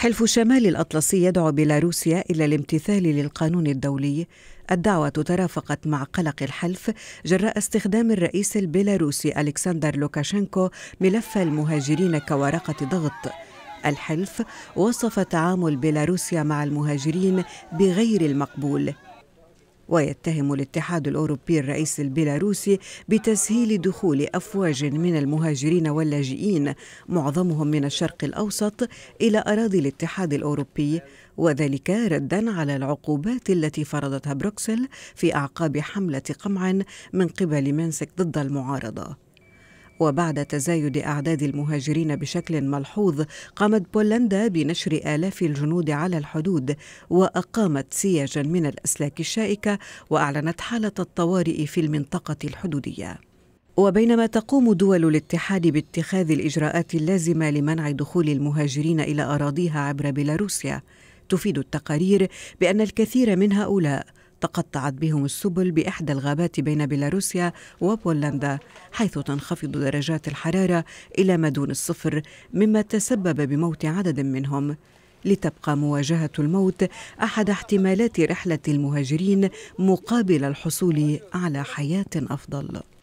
حلف شمال الأطلسي يدعو بيلاروسيا إلى الامتثال للقانون الدولي الدعوة ترافقت مع قلق الحلف جراء استخدام الرئيس البيلاروسي ألكسندر لوكاشينكو ملف المهاجرين كورقة ضغط الحلف وصف تعامل بيلاروسيا مع المهاجرين بغير المقبول ويتهم الاتحاد الأوروبي الرئيس البيلاروسي بتسهيل دخول أفواج من المهاجرين واللاجئين معظمهم من الشرق الأوسط إلى أراضي الاتحاد الأوروبي وذلك ردا على العقوبات التي فرضتها بروكسل في أعقاب حملة قمع من قبل منسك ضد المعارضة وبعد تزايد أعداد المهاجرين بشكل ملحوظ قامت بولندا بنشر آلاف الجنود على الحدود وأقامت سياجا من الأسلاك الشائكة وأعلنت حالة الطوارئ في المنطقة الحدودية وبينما تقوم دول الاتحاد باتخاذ الإجراءات اللازمة لمنع دخول المهاجرين إلى أراضيها عبر بيلاروسيا تفيد التقارير بأن الكثير من هؤلاء تقطعت بهم السبل بإحدى الغابات بين بيلاروسيا وبولندا حيث تنخفض درجات الحرارة إلى ما دون الصفر مما تسبب بموت عدد منهم لتبقى مواجهة الموت أحد احتمالات رحلة المهاجرين مقابل الحصول على حياة أفضل